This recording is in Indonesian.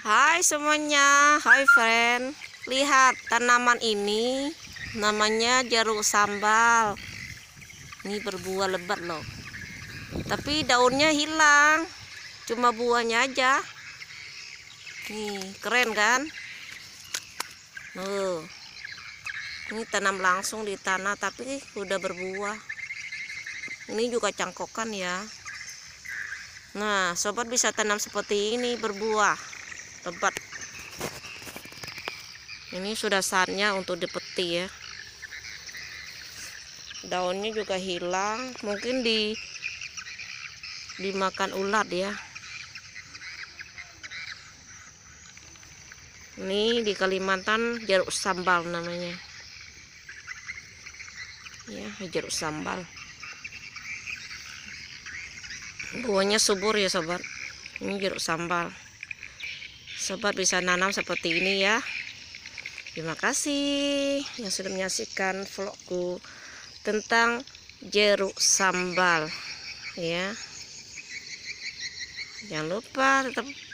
Hai semuanya, hai friend. Lihat tanaman ini namanya jeruk sambal. Ini berbuah lebat loh. Tapi daunnya hilang. Cuma buahnya aja. Nih, keren kan? Tuh. Ini tanam langsung di tanah tapi udah berbuah. Ini juga cangkokan ya. Nah, sobat bisa tanam seperti ini berbuah lebat ini sudah saatnya untuk dipetik ya daunnya juga hilang mungkin di dimakan ulat ya ini di Kalimantan jeruk sambal namanya ya jeruk sambal buahnya subur ya sobat ini jeruk sambal sobat bisa nanam seperti ini ya terima kasih yang sudah menyaksikan vlogku tentang jeruk sambal ya jangan lupa tetap